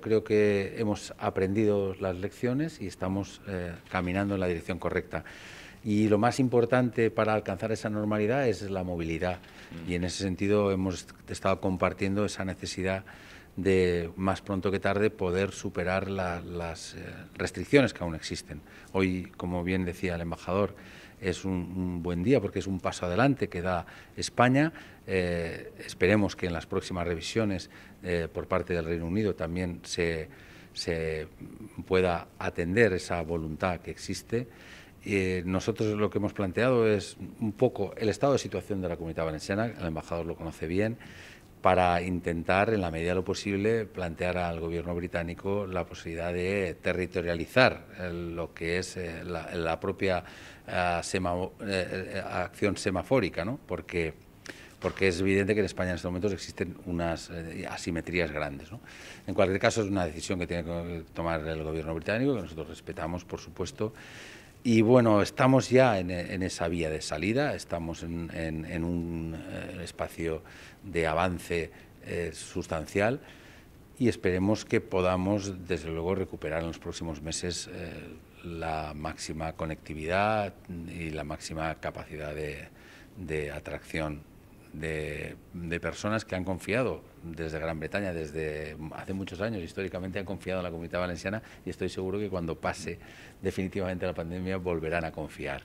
Creo que hemos aprendido las lecciones y estamos eh, caminando en la dirección correcta. Y lo más importante para alcanzar esa normalidad es la movilidad. Y en ese sentido hemos estado compartiendo esa necesidad de más pronto que tarde poder superar las eh, restricciones que aún existen. Hoy, como bien decía el embajador, es un, buen día porque es un paso adelante que da España. Eh, esperemos que en las próximas revisiones eh, por parte del Reino Unido también se, se pueda atender esa voluntad que existe eh, nosotros lo que hemos planteado es un poco el estado de situación de la comunidad valenciana, el embajador lo conoce bien, para intentar, en la medida de lo posible, plantear al gobierno británico la posibilidad de territorializar eh, lo que es eh, la, propia acción semafórica, ¿no? porque, porque es evidente que en España en estos momentos existen unas asimetrías grandes. En cualquier caso, es una decisión que tiene que tomar el gobierno británico, que nosotros respetamos, por supuesto. Y bueno, estamos ya en, esa vía de salida, estamos en, un eh, espacio de avance eh, sustancial y esperemos que podamos, desde luego, recuperar en los próximos meses eh, la máxima conectividad y la máxima capacidad de atracción de, personas que han confiado desde Gran Bretaña, desde hace muchos años históricamente han confiado en la comunidad valenciana y estoy seguro que cuando pase definitivamente la pandemia volverán a confiar.